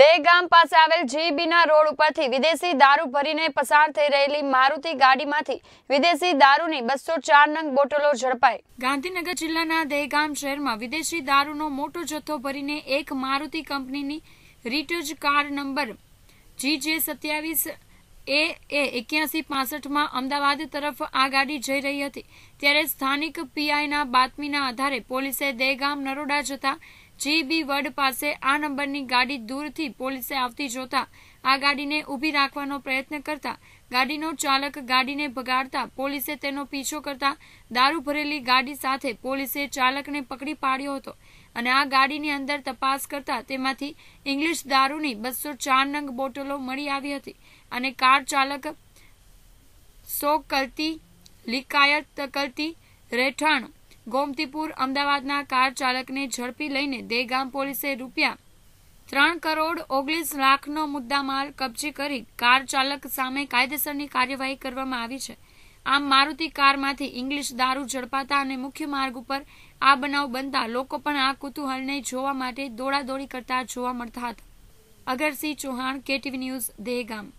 દેગામ પાસે આવેલ જીબીના રોડ ઉપરથી વિદેશી દારૂ ભરીને પસાર થઈ રહેલી મારુતિ ગાડીમાંથી વિદેશી દારૂની બસો ચાર નંગ બોટલો ઝડપાઈ ગાંધીનગર જિલ્લાના દેગામ શહેરમાં વિદેશી દારૂનો મોટો જથ્થો ભરીને એક મારુતિ કંપનીની રીટજ કાર નંબર જીજે સત્યાવીસ એ એ એક્યાસી પાસઠમાં અમદાવાદ તરફ આ ગાડી જઈ રહી હતી ત્યારે સ્થાનિક પીઆઈના બાતમીના આધારે પોલીસે દેગામ નરોડા જતા બી વડ પાસે આ નંબરની ગાડી દૂરથી પોલીસે આવતી જોતા આ ગાડીને ઊભી રાખવાનો પ્રયત્ન કરતા ગાડીનો ચાલક ગાડીને ભગાડતા પોલીસે તેનો પીછો કરતા દારૂ ભરેલી ગાડી સાથે પોલીસે ચાલકને પકડી પાડ્યો હતો અને આ ગાડીની અંદર તપાસ કરતા તેમાંથી ઇંગ્લિશ દારૂની બસો ચાર નંગ બોટલો મળી આવી હતી અને કાર ચાલક સો કલતી લિકાયત કલતી રહેઠાણ ગોમતીપુર અમદાવાદના કાર ચાલકને ઝડપી લઈને દેગામ પોલીસે રૂપિયા ત્રણ કરોડ ઓગણીસ લાખનો મુદ્દામાલ કબજે કરી કાર ચાલક સામે કાયદેસરની કાર્યવાહી કરવામાં આવી છે આમ મારુતિ કારમાંથી ઇંગ્લિશ દારૂ ઝડપાતા અને મુખ્ય માર્ગ ઉપર આ બનાવ બનતા લોકો પણ આ કુતૂહલને જોવા માટે દોડાદોડી કરતા જોવા મળતા હતા અગરસિંહ ચૌહાણ કેટીવી ન્યૂઝ દેહગામ